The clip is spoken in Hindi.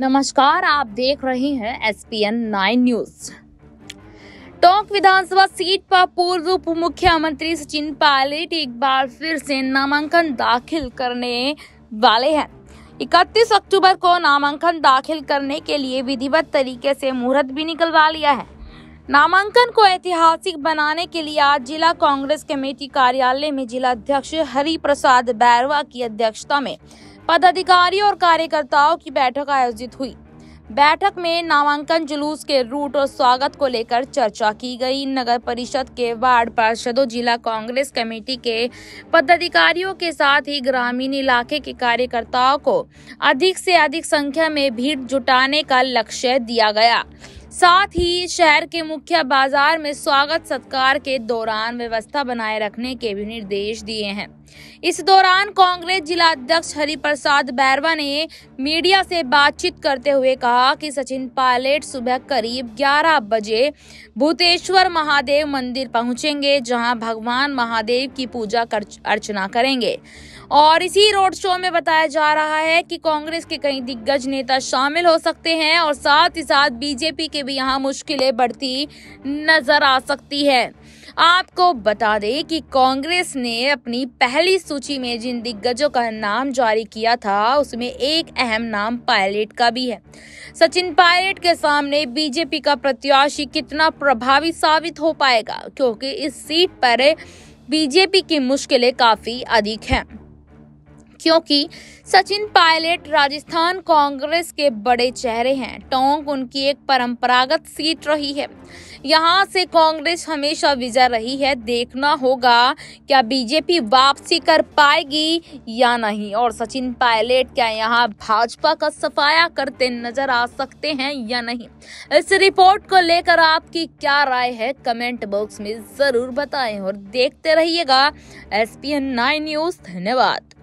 नमस्कार आप देख रहे हैं S P N nine news Tonk विधानसभा सीट पर पूर्व उप मुख्यमंत्री सचिन पायलट एक बार फिर से नामांकन दाखिल करने वाले हैं 31 अक्टूबर को नामांकन दाखिल करने के लिए विधिवत तरीके से मुहूर्त भी निकलवा लिया है नामांकन को ऐतिहासिक बनाने के लिए आज जिला कांग्रेस कमेटी कार्यालय में जिला अध्यक्ष हरि प्रसाद बैरवा की अध्यक्षता में पदाधिकारी और कार्यकर्ताओं की बैठक आयोजित हुई बैठक में नामांकन जुलूस के रूट और स्वागत को लेकर चर्चा की गई नगर परिषद के वार्ड पार्षदों जिला कांग्रेस कमेटी के पदाधिकारियों के साथ ही ग्रामीण इलाके के कार्यकर्ताओं को अधिक से अधिक संख्या में भीड़ जुटाने का लक्ष्य दिया गया साथ ही शहर के मुख्य बाजार में स्वागत सत्कार के दौरान व्यवस्था बनाए रखने के भी निर्देश दिए हैं इस दौरान कांग्रेस जिला अध्यक्ष हरिप्रसाद बैरवा ने मीडिया से बातचीत करते हुए कहा कि सचिन पायलट सुबह करीब 11 बजे भूतेश्वर महादेव मंदिर पहुंचेंगे जहां भगवान महादेव की पूजा अर्चना करेंगे और इसी रोड शो में बताया जा रहा है कि कांग्रेस के कई दिग्गज नेता शामिल हो सकते हैं और साथ ही साथ बीजेपी के भी यहाँ मुश्किलें बढ़ती नजर आ सकती है आपको बता दें कि कांग्रेस ने अपनी पहली सूची में जिन दिग्गजों का नाम जारी किया था उसमें एक अहम नाम पायलट का भी है सचिन पायलट के सामने बीजेपी का प्रत्याशी कितना प्रभावी साबित हो पाएगा क्योंकि इस सीट पर बीजेपी की मुश्किलें काफी अधिक हैं क्योंकि सचिन पायलट राजस्थान कांग्रेस के बड़े चेहरे हैं टोंक उनकी एक परंपरागत सीट रही है यहाँ से कांग्रेस हमेशा विजय रही है देखना होगा क्या बीजेपी वापसी कर पाएगी या नहीं और सचिन पायलट क्या यहाँ भाजपा का सफाया करते नजर आ सकते हैं या नहीं इस रिपोर्ट को लेकर आपकी क्या राय है कमेंट बॉक्स में जरूर बताएं और देखते रहिएगा S P N nine news धन्यवाद